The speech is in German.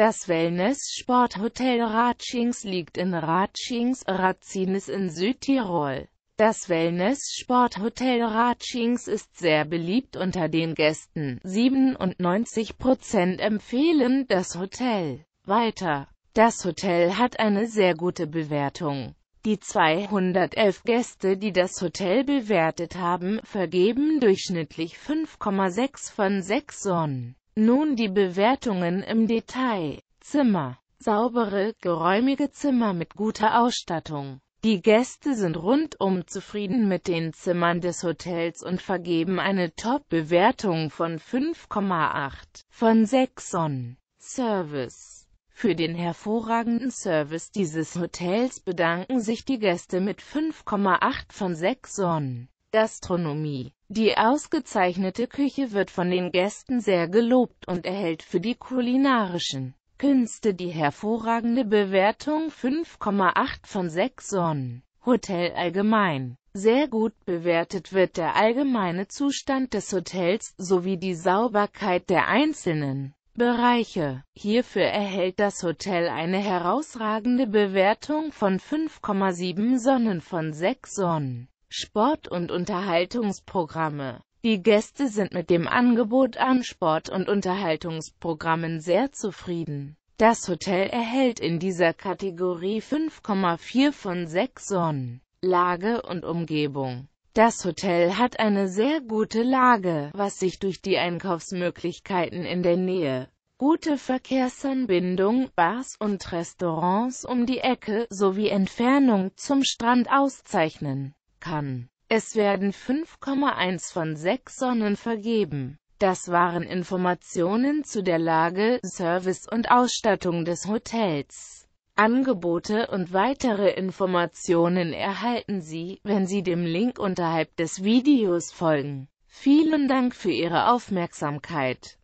Das Wellness-Sporthotel Ratschings liegt in Ratschings, Ratzines in Südtirol. Das Wellness-Sporthotel Ratschings ist sehr beliebt unter den Gästen. 97% empfehlen das Hotel. Weiter. Das Hotel hat eine sehr gute Bewertung. Die 211 Gäste, die das Hotel bewertet haben, vergeben durchschnittlich 5,6 von 6 Sonnen. Nun die Bewertungen im Detail. Zimmer. Saubere, geräumige Zimmer mit guter Ausstattung. Die Gäste sind rundum zufrieden mit den Zimmern des Hotels und vergeben eine Top-Bewertung von 5,8 von 6 on Service. Für den hervorragenden Service dieses Hotels bedanken sich die Gäste mit 5,8 von 6 on Gastronomie. Die ausgezeichnete Küche wird von den Gästen sehr gelobt und erhält für die kulinarischen Künste die hervorragende Bewertung 5,8 von 6 Sonnen. Hotel allgemein. Sehr gut bewertet wird der allgemeine Zustand des Hotels sowie die Sauberkeit der einzelnen Bereiche. Hierfür erhält das Hotel eine herausragende Bewertung von 5,7 Sonnen von 6 Sonnen. Sport- und Unterhaltungsprogramme Die Gäste sind mit dem Angebot an Sport- und Unterhaltungsprogrammen sehr zufrieden. Das Hotel erhält in dieser Kategorie 5,4 von 6 Sonnen. Lage und Umgebung Das Hotel hat eine sehr gute Lage, was sich durch die Einkaufsmöglichkeiten in der Nähe, gute Verkehrsanbindung, Bars und Restaurants um die Ecke sowie Entfernung zum Strand auszeichnen kann. Es werden 5,1 von 6 Sonnen vergeben. Das waren Informationen zu der Lage, Service und Ausstattung des Hotels. Angebote und weitere Informationen erhalten Sie, wenn Sie dem Link unterhalb des Videos folgen. Vielen Dank für Ihre Aufmerksamkeit.